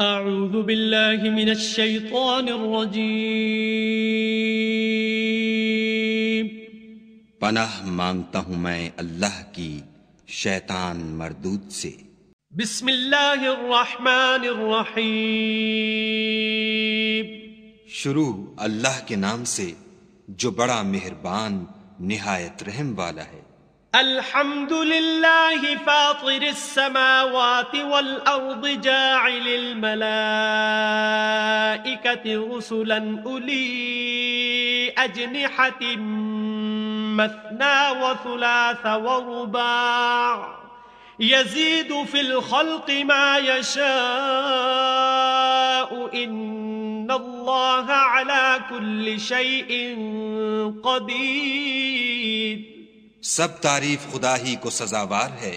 أعوذ بالله من الشيطان الرجيم पनाह मांगता हूं मैं अल्लाह की शैतान मरदूद से बिस्मिल्लाहिर्रहमानिर्रहीम शुरू अल्लाह के नाम से जो बड़ा मेहरबान निहायत रहम वाला है الحمد لله فاطر السماوات والأرض جاعل الملائكة رسلا أولي أجنحة مثنى وثلاث ورباع يزيد في الخلق ما يشاء إن الله على كل شيء قدير सब तारीफ खुदा ही को सजावार है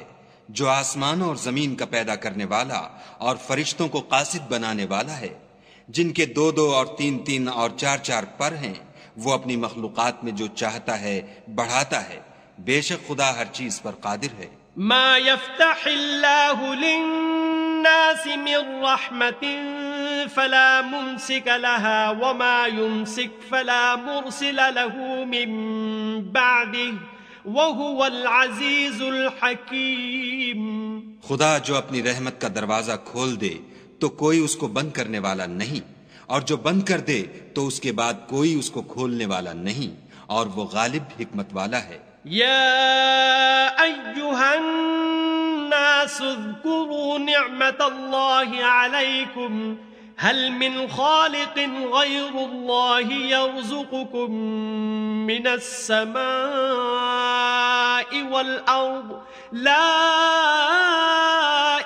जो आसमान और जमीन का पैदा करने वाला और फरिश्तों को कासिद बनाने वाला है जिनके दो दो और तीन तीन और चार चार पर हैं वो अपनी मखलूकत में जो चाहता है बढ़ाता है बेशक खुदा हर चीज पर कादिर है ما हकीम खुदा जो अपनी रहमत का दरवाजा खोल दे तो कोई उसको बंद करने वाला नहीं और जो बंद कर दे तो उसके बाद कोई उसको खोलने वाला नहीं और वो गालिब हिकमत वाला है या هل من خالق غير الله يرزقكم من السماء والأرض لا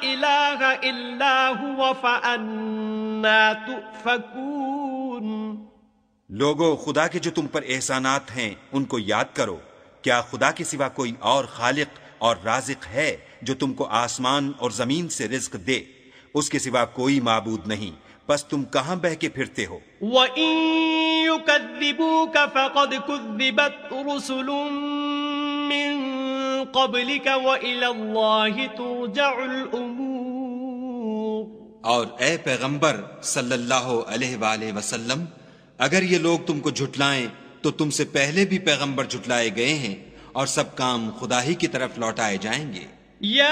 إله إلا هو فأنا تؤفكون लोगो खुदा के जो तुम पर एहसानात हैं उनको याद करो क्या खुदा के सिवा कोई और खालिक और राजिक है जो तुमको आसमान और जमीन से रिज्क दे उसके सिवा कोई माबूद नहीं बस तुम कहां बह के फिरते हो और ए पैगंबर सल्लल्लाहु अलैहि वसल्लम अगर ये लोग तुमको झुटलाएं तो तुमसे पहले भी पैगंबर झुटलाए गए हैं और सब काम खुदा ही की तरफ लौटाए जाएंगे या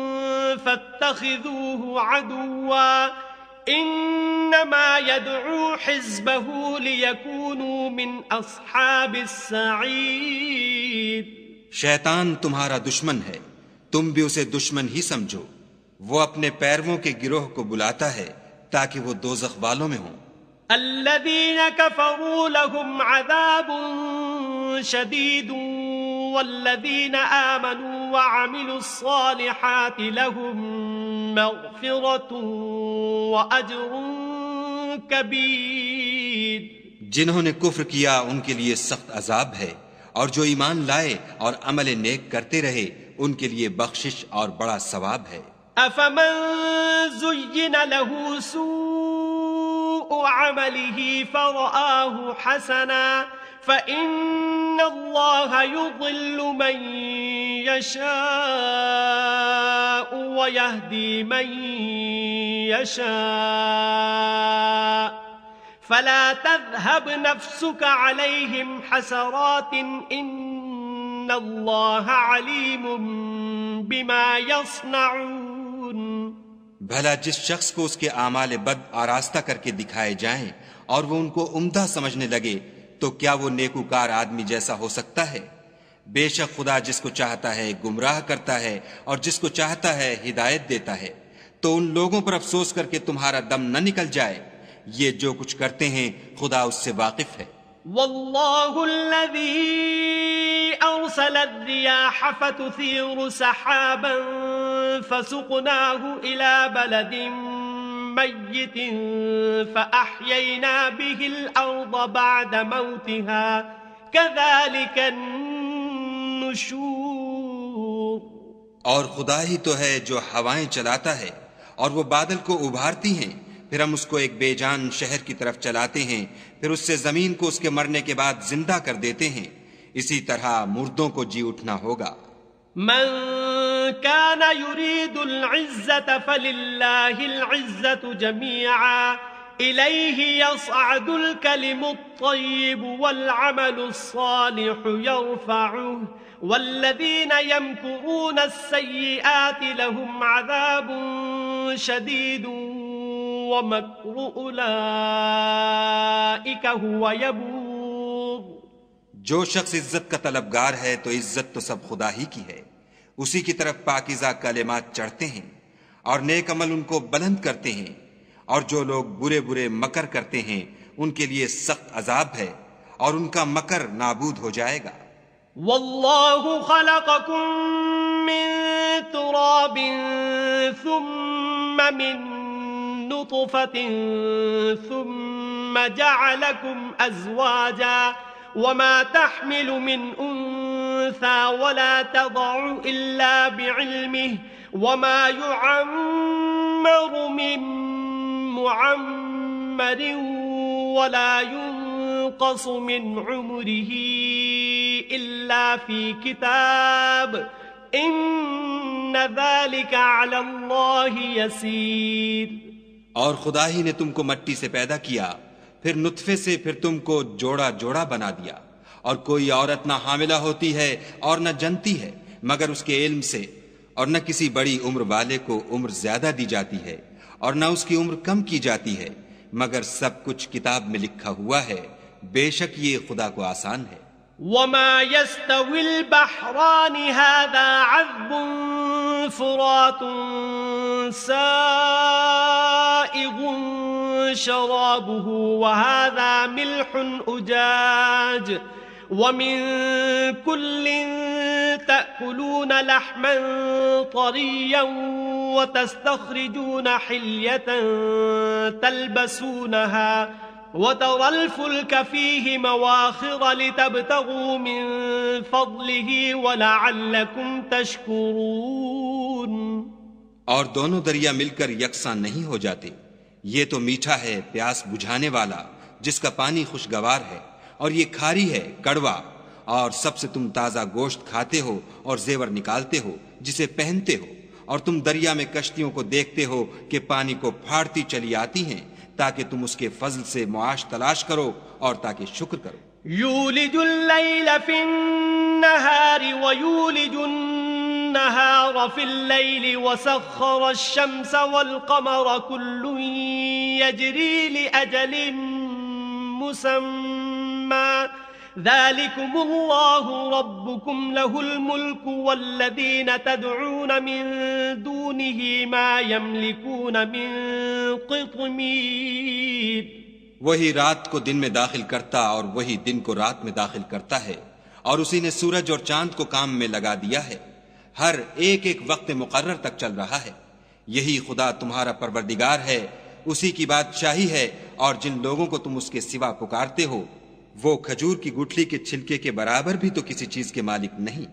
فاتخذوه عدوا إنما يدعو حزبه ليكونوا من أصحاب السعيد शैतान تمہارا دشمن ہے تم بھی اسے دشمن ہی سمجھو وہ اپنے پیرووں کے گروہ کو بلاتا ہے تاکہ وہ دوزخ والوں میں ہوں الذين كفروا لهم عذاب شديد والذين آمنوا وعملوا الصالحات لهم مغفرة وأجر كبير جنہوں نے کفر کیا ان کے لیے سخت عذاب ہے اور جو ایمان لائے اور عمل نیک کرتے رہے ان کے لیے بخشش اور بڑا ثواب ہے افمن زین له سوء عمله فرآه حسناً فإن الله يضل من يشاء ويهدي من يشاء فلا تذهب نفسك عليهم حسرات إن الله عليم بما يصنعون भला जिस शख्स को उसके आमाल बद आरास्ता करके दिखाए जाएं और वो उनको उम्दा समझने लगे तो क्या वो नेकुकार आदमी जैसा हो सकता है बेशक खुदा जिसको चाहता है गुमराह करता है और जिसको चाहता है हिदायत देता है तो उन लोगों पर अफसोस करके तुम्हारा दम न निकल जाए ये जो कुछ करते हैं खुदा उससे वाकिफ है أرسل الرياح فتثير سحابا فسقناه إلى بلد और खुदा ही तो है जो हवाएं चलाता है और वो बादल को उभारती हैं फिर हम उसको एक बेजान शहर की तरफ चलाते हैं फिर उससे जमीन को उसके मरने के बाद जिंदा कर देते हैं इसी तरह मुर्दों को जी उठना होगा كان يريد العزة فلله العزة جميعا إليه يصعد الكلم الطيب والعمل الصالح يرفعه والذين يمكرون السيئات لهم عذاب شديد ومكر أولئك هو يبور जो शख्स इज्जत का तलबगार है तो इज्जत तो सब खुदा ही की है उसी की तरफ पाकिजा कलेमात चढ़ते हैं और नेक अमल उनको बुलंद करते हैं और जो लोग बुरे बुरे मकर करते हैं उनके लिए सख्त अजाब है और उनका मकर नाबूद हो जाएगा वल्लाहु खलककुम मिन तुराबिन थुम्म मिन नुतफतिन थुम्म जअलकुम अज़वाजा وما تحمل من أنثى ولا تضع إلا بعلمه وما يعمر من معمر ولا ينقص من عمره إلا في كتاب إن ذلك على الله يسير خدا ہی نے تم کو مٹی سے پیدا کیا फिर नुतफे से फिर तुमको जोड़ा जोड़ा बना दिया और कोई औरत ना हामिला होती है और न जनती है मगर उसके इल्म से और न किसी बड़ी उम्र वाले को उम्र ज्यादा दी जाती है और न उसकी उम्र कम की जाती है मगर सब कुछ किताब में लिखा हुआ है बेशक ये खुदा को आसान है وما يستوي البحران هذا عذب فرات سائغ شرابه وهذا ملح أجاج ومن كل تأكلون لحما طريا وتستخرجون حلية تلبسونها وترى الفلك فيه مواخر لتبتغوا من فضله ولعلكم تشكرون دونوں دریا مل کر यकसा نہیں ہو جاتے ये तो मीठा है प्यास बुझाने वाला जिसका पानी खुशगवार है और ये खारी है कड़वा और सबसे तुम ताज़ा गोश्त खाते हो और जेवर निकालते हो जिसे पहनते हो और तुम दरिया में कश्तियों को देखते हो कि पानी को फाड़ती चली आती हैं ताकि तुम उसके फजल से मुआश तलाश करो और ताकि शुक्र करो यूली जुल्लाई लफिन नहारी व النهار في الليل وسخر الشمس والقمر كل يجري لأجل مسمى ذلكم الله ربكم له الملك والذين تدعون من دونه ما يملكون من قطمير वही رات کو دن میں داخل کرتا اور وہی دن کو رات میں داخل کرتا ہے اور اسی نے سورج اور چاند کو کام میں لگا دیا ہے हर एक एक वक्त मुकर्र तक चल रहा है यही खुदा तुम्हारा परवरदिगार है उसी की बादशाही है और जिन लोगों को तुम उसके सिवा पुकारते हो वो खजूर की गुठली के छिलके के बराबर भी तो किसी चीज के मालिक नहीं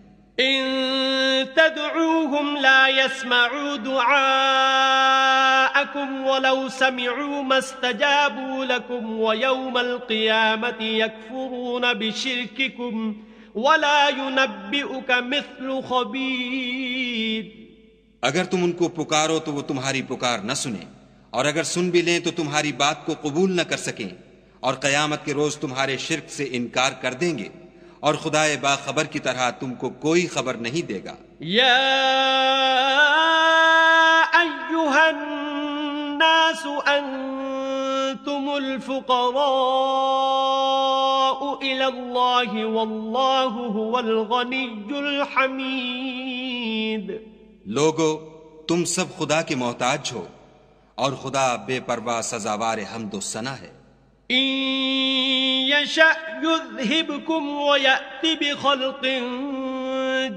अगर तुम उनको पुकारो तो वो तुम्हारी पुकार न सुने और अगर सुन भी लें तो तुम्हारी बात को कबूल न कर सकें और क़यामत के रोज़ तुम्हारे शिरक से इनकार कर देंगे और खुदाए बाबर की तरह तुमको कोई खबर नहीं देगा या الله والله هو الغني الحميد लोगो तुम सब खुदा के मोहताज हो और खुदा बेपरवाह सजावार हमद सना है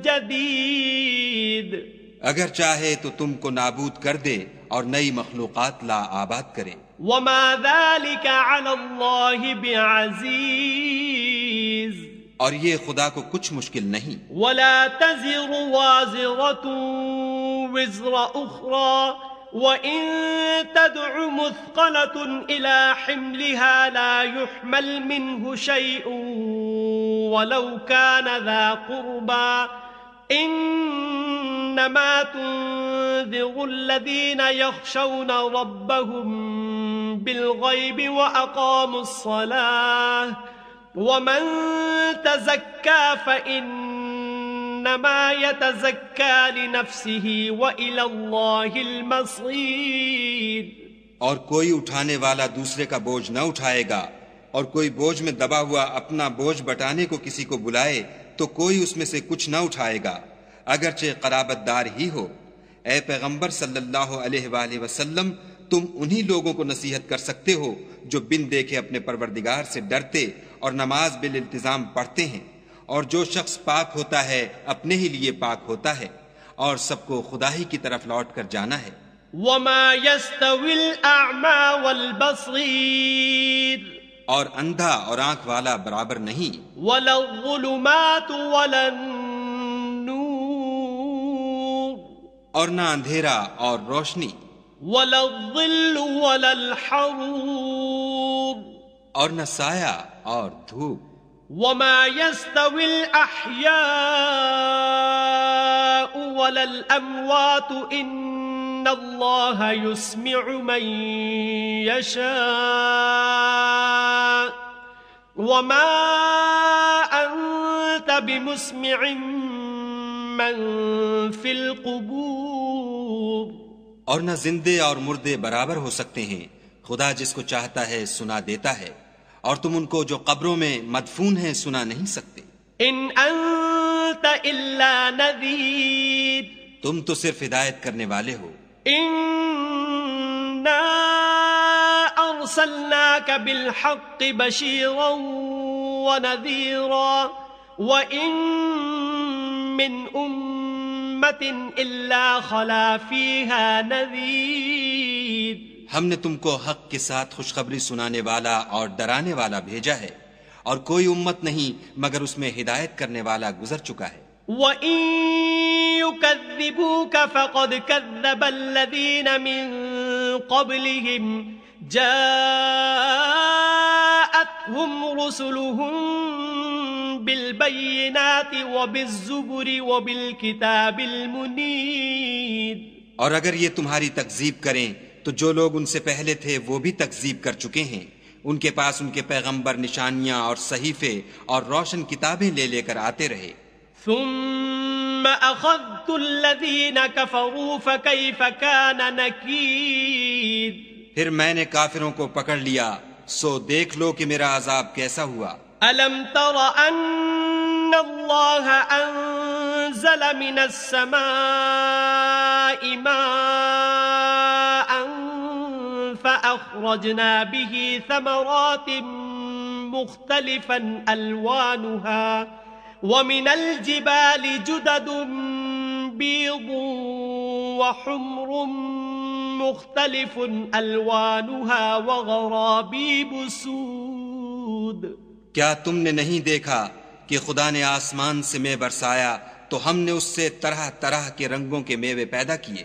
जदीद अगर चाहे तो तुमको नाबूद कर दे और नई मखलूकत ला आबाद करे वमा اور یہ خدا کو کچھ مشکل نہیں ولا تزر وازرة وزر اخرى وإن تدع مثقلة إلى حملها لا يحمل منه شيء ولو كان ذا قربى إنما تنذر الذين يخشون ربهم بالغيب وأقاموا الصلاة ومن تزكى فإنما يتزكى لنفسه وإلى الله المصير और कोई उठाने वाला दूसरे का बोझ न उठाएगा और कोई बोझ में दबा हुआ अपना बोझ बटाने को किसी को बुलाए तो कोई उसमें से कुछ न उठाएगा अगरचे कराबतदार ही हो ए पैगंबर सल्लल्लाहु अलैहि वसल्लम तुम उन्हीं लोगों को नसीहत कर सकते हो जो बिन देखे अपने परवरदिगार से डरते और नमाज बिल इंतज़ाम पढ़ते हैं और जो शख्स पाक होता है अपने ही लिए पाक होता है और सबको खुदा ही की तरफ लौट कर जाना है और अंधा और आंख वाला बराबर नहीं और ना अंधेरा और रोशनी वल और न साया और धूप وما يستوي الأحياء ولا الأموات إن الله يسمع من يشاء وما أنت بمسمع من في القبور और न जिंदे और मुर्दे बराबर हो सकते हैं खुदा जिसको चाहता है सुना देता है और तुम उनको जो कब्रों में मदफून हैं सुना नहीं सकते इन अंत इल्ला नदीर तुम तो सिर्फ हिदायत करने वाले हो इन أرسلناك بالحق बशी व وإن من أمة إلا خلا فيها نذير हमने तुमको हक के साथ खुशखबरी सुनाने वाला और डराने वाला भेजा है और कोई उम्मत नहीं मगर उसमें हिदायत करने वाला गुजर चुका है جاءتهم رسلهم بالبينات وبالزبر وبالكتاب المنير और अगर ये तुम्हारी तकजीब करें तो जो लोग उनसे पहले थे वो भी तकजीब कर चुके हैं उनके पास उनके पैगंबर निशानियां और सहीफे और रोशन किताबें ले लेकर आते रहे फिर मैंने काफिरों को पकड़ लिया सो देख लो कि मेरा अजाब कैसा हुआ अलम तर अन أخرجنا به ثمرات مختلفا ألوانها ومن الجبال جدد بيض وحمر مختلف ألوانها وغرابيب سود क्या तुमने नहीं देखा कि खुदा ने आसमान से मैं बरसाया तो हमने उससे तरह तरह के रंगों के मेवे पैदा किए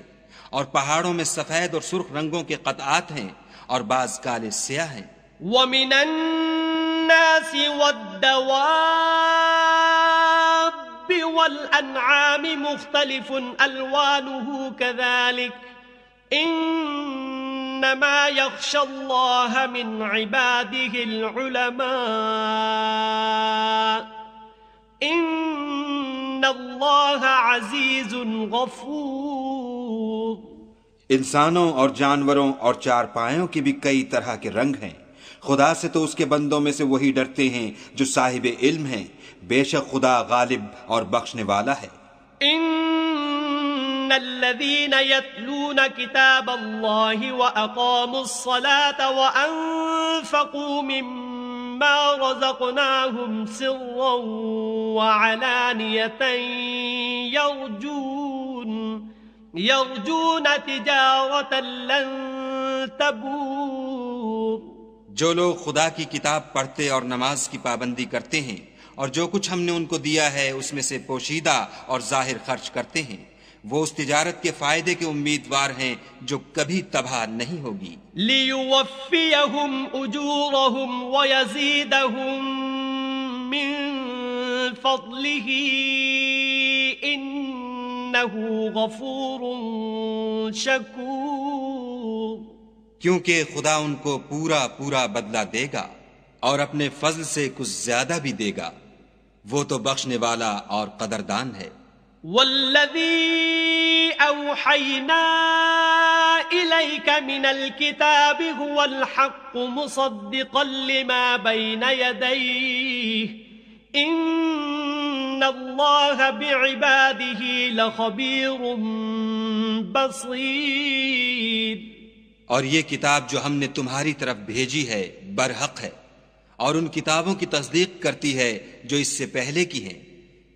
और पहाड़ों में सफेद और सुर्ख रंगों के कतआत हैं اور بعض کالے سیاہ ہیں وَمِنَ النَّاسِ وَالدَّوَابِّ وَالْأَنْعَامِ مُخْتَلِفٌ أَلْوَانُهُ كَذَلِكَ إِنَّمَا يَخْشَى اللَّهَ مِنْ عِبَادِهِ الْعُلَمَاءِ إِنَّ اللَّهَ عَزِيزٌ غَفُورٌ इंसानों और जानवरों और चार पायों के भी कई तरह के रंग हैं खुदा से तो उसके बंदों में से वही डरते हैं जो साहिब इल्म हैं बेशक खुदा गालिब और बख्शने वाला है الذين يتلون كتاب الله وأقاموا الصلاة وأنفقوا مما رزقناهم سرا وعلانية يرجون जो लोग खुदा की किताब पढ़ते और नमाज की पाबंदी करते हैं और जो कुछ हमने उनको दिया है उसमें से पोशीदा और जाहिर खर्च करते हैं वो उस तिजारत के फायदे के उम्मीदवार हैं जो कभी तबाह नहीं होगी लियुवफ़ियहुम क्योंकि खुदा उनको पूरा पूरा बदला देगा और अपने फजल से कुछ ज्यादा भी देगा वो तो बख्शने वाला और कदरदान है वल्लदी औहैना إن الله بعباده لخبير بصير और ये किताब जो हमने तुम्हारी तरफ भेजी है बरहक है और उन किताबों की तस्दीक करती है जो इससे पहले की हैं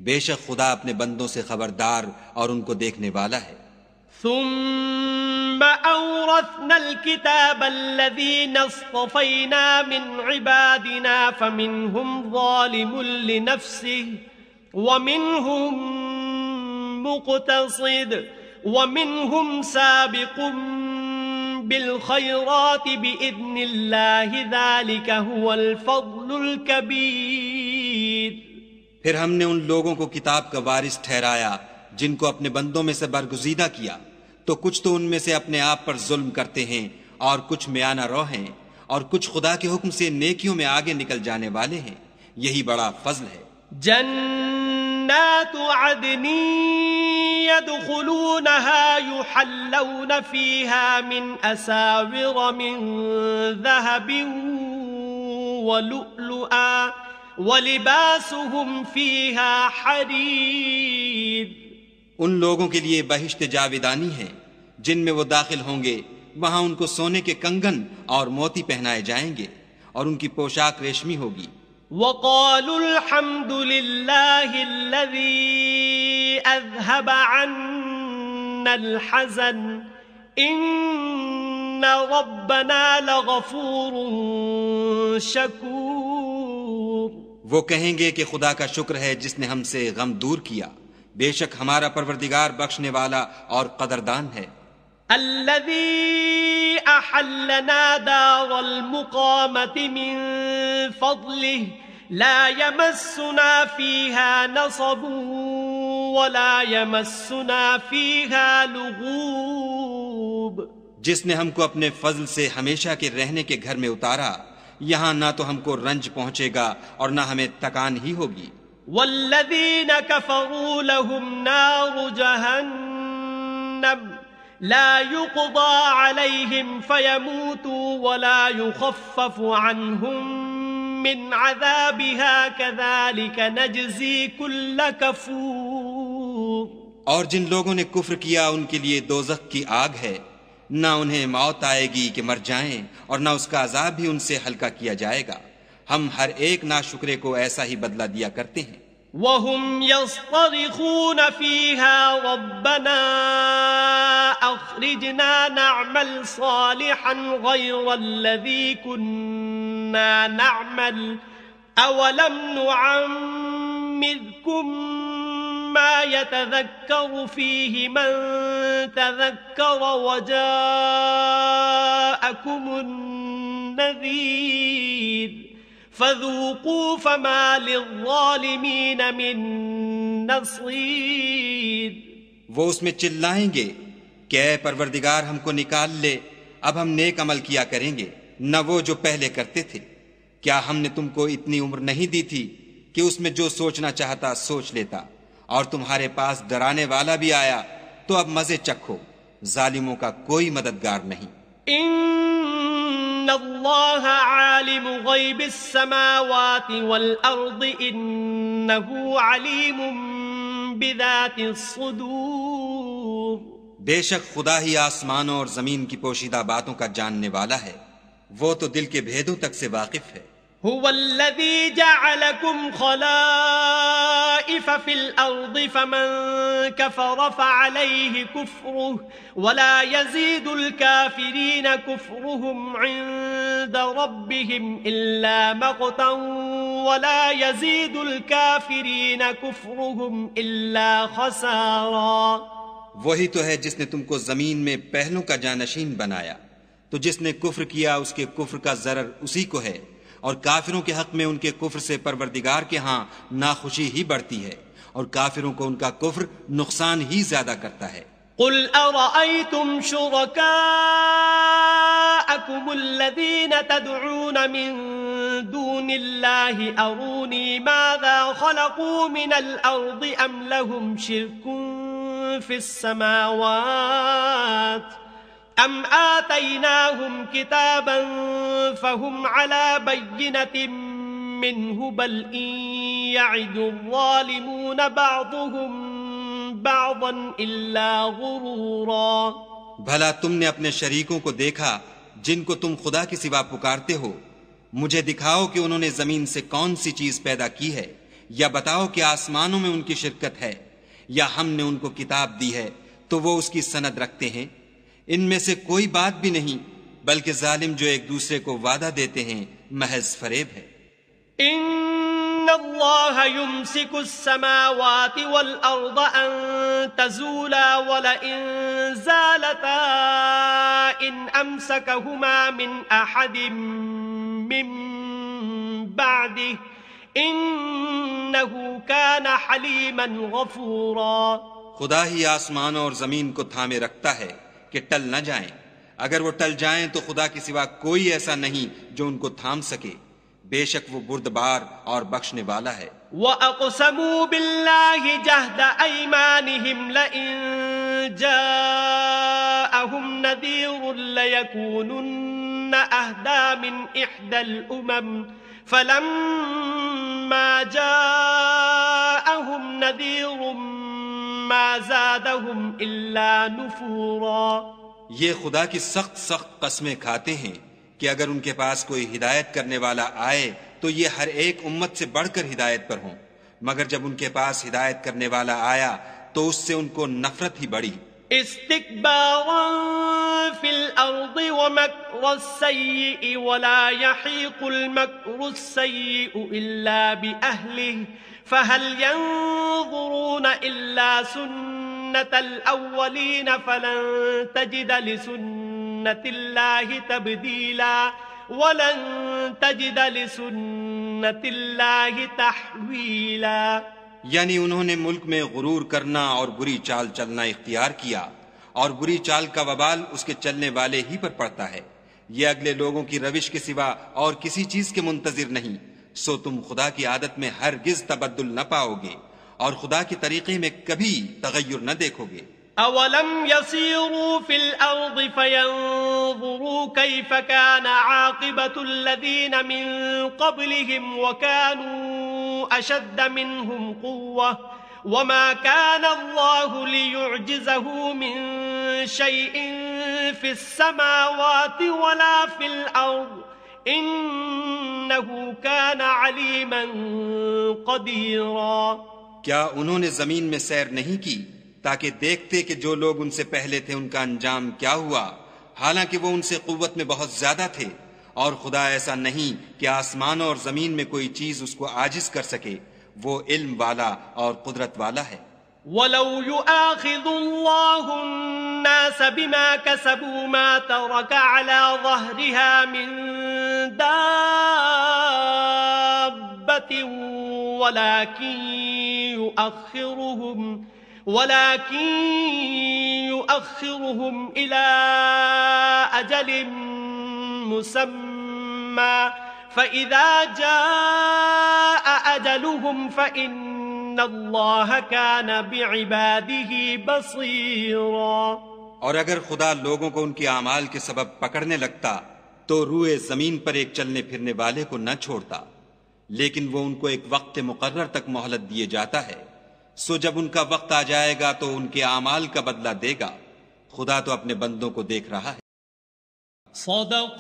बेशक खुदा अपने बंदों से खबरदार और उनको देखने वाला है ثم أورثنا الكتاب الذين اصطفينا من عبادنا فمنهم ظالم لنفسه फिर हमने उन लोगों को किताब का वारिस ठहराया जिनको अपने बंदों में से बरगुजीदा किया तो कुछ तो उनमें से अपने आप पर जुल्म करते हैं और कुछ म्याना रो हैं और कुछ खुदा के हुक्म से नेकियों में आगे निकल जाने वाले हैं यही बड़ा फजल है جنات عدن يدخلونها يحلون فيها من أساور من ذهب ولؤلؤا ولباسهم فيها حرير उन लोगों के लिए बहिश्त जाविदानी है जिनमें वो दाखिल होंगे वहां उनको सोने के कंगन और मोती पहनाए जाएंगे और उनकी पोशाक रेशमी होगी وقالوا الحمد لله الذي أذهب عنا الحزن إن ربنا لغفور شكور वो कहेंगे कि खुदा का शुक्र है जिसने हमसे गम दूर किया बेशक हमारा परवरदिगार बख्शने वाला और कदरदान है الذي أحلنا دار المقامة من فضله لا يمسنا فيها نصب ولا يمسنا فيها لغوب जिसने हमको अपने फजल से हमेशा के रहने के घर में उतारा यहाँ ना तो हमको रंज पहुंचेगा और ना हमें तकान ही होगी वल्लदीन कफरू लहुम नारु जहन्नम لا يقضى عليهم فيموتوا ولا يخفف عنهم من عذابها كذلك نجزي كل كفور और जिन लोगों ने कुफ्र किया उनके लिए दोजख की आग है ना उन्हें मौत आएगी कि मर जाएं और ना उसका अजाब भी उनसे हल्का किया जाएगा हम हर एक नाशुक्रे को ऐसा ही बदला दिया करते हैं وهم يصطرخون فيها ربنا أخرجنا نعمل صالحا غير الذي كنا نعمل أولم نعمذكم ما يتذكر فيه من تذكر وجاءكم النذير فذوقوا فما للظالمين من نصير वो उसमें चिल्लाएंगे कि ए परवरदिगार हमको निकाल ले अब हम नेक अमल किया करेंगे न वो जो पहले करते थे क्या हमने तुमको इतनी उम्र नहीं दी थी कि उसमें जो सोचना चाहता सोच लेता और तुम्हारे पास डराने वाला भी आया तो अब मजे चखो जालिमों का कोई मददगार नहीं इन الله عالم غيب السماوات والأرض إنه عليم بذات الصدور बेशक खुदा ही आसमानों और जमीन की पोशीदा बातों का जानने वाला है वो तो दिल के भेदों तक से वाकिफ है हुवल्लज़ी जअलकुम खलाइफ عند वही तो है जिसने तुमको जमीन में पहलों का जानशीन बनाया तो जिसने कुफ्र किया उसके कुफ्र का जरर उसी को है और काफिरों के हक में उनके कुफ्र से परवरदिगार के हाँ नाखुशी ही बढ़ती है और काफिरों को उनका कुफ्र नुकसान ही ज्यादा करता है قل أرأيتم شركاءكم الذين تدعون من دون الله أروني ماذا خلقوا من الأرض أم لهم شرك في السماوات ؟ أم آتيناهم كتابا فهم على بينة منه بل إن يعد الظالمون بعضهم بعضا إلا غرورا भला तुमने अपने शरीकों को देखा जिनको तुम खुदा के सिवा पुकारते हो मुझे दिखाओ कि उन्होंने जमीन से कौन सी चीज पैदा की है या बताओ कि आसमानों में उनकी शिरकत है या हमने उनको किताब दी है तो वो उसकी सनद रखते हैं इनमें से कोई बात भी नहीं बल्कि जालिम जो एक दूसरे को वादा देते हैं महज फरेब है إن الله يمسك السماوات والأرض أن تزولا ولئن زالتا إن أمسكهما من أحد من بعده إنه كان حليما غفورا खुदा ही आसमान और जमीन को थामे रखता है कि टल ना जाए अगर वो टल जाए तो खुदा के सिवा कोई ऐसा नहीं जो उनको थाम सके बेशक वो बुर्दबार और बख्शने वाला है فَلَمَّا جَاءَهُمْ نَذِيرٌ ये खुदा की सख्त सख्त कस्में खाते हैं कि अगर उनके पास कोई हिदायत करने वाला आए तो ये हर एक उम्मत से बढ़कर हिदायत पर हों मगर जब उनके पास हिदायत करने वाला आया तो उससे उनको नफरत ही बढ़ी في الأرض ومكر السيء ولا يحيق المكر السيء إلا بأهله فهل ينظرون إلا سنة الأولين فلن تجد لسنة الله تبديلا ولن تجد لسنة الله تحويلا यानी उन्होंने मुल्क में गुरूर करना और बुरी चाल चलना इख्तियार किया और बुरी चाल का बवाल उसके चलने वाले ही पर पड़ता है ये अगले लोगों की रविश के सिवा और किसी चीज के मुंतजिर नहीं सो तुम खुदा की आदत में हर गिज तबदुल न पाओगे और खुदा के तरीके में कभी तगैर न देखोगे أَوَلَمْ يَسِيرُوا فِي الْأَرْضِ فَيَنْظُرُوا كَيْفَ كَانَ عَاقِبَةُ الَّذِينَ مِنْ قَبْلِهِمْ وَكَانُوا أَشَدَّ مِنْهُمْ قُوَّةً وَمَا كَانَ اللَّهُ لِيُعْجِزَهُ مِنْ شَيْءٍ فِي السَّمَاوَاتِ وَلَا فِي الْأَرْضِ क्या उन्होंने जमीन में सैर नहीं की ताकि देखते कि जो लोग उनसे पहले थे उनका अंजाम क्या हुआ हालांकि वो उनसे कुत में बहुत ज्यादा थे और खुदा ऐसा नहीं कि आसमान और जमीन में कोई चीज उसको आजिज कर सके वो इल्म वाला और कुदरत वाला है ولو يؤاخذ الله الناس بما كسبوا ما ترك على ظهرها من دابة ولكن يؤخرهم ولكن يؤخرهم إلى أجل مسمى فإذا جاء أجلهم فإن और अगर खुदा लोगों को उनके अमाल के सबब पकड़ने लगता तो रूए जमीन पर एक चलने फिरने वाले को न छोड़ता लेकिन वो उनको एक वक्त मुकर्र तक मोहलत दिए जाता है सो जब उनका वक्त आ जाएगा तो उनके अमाल का बदला देगा खुदा तो अपने बंदों को देख रहा है सदक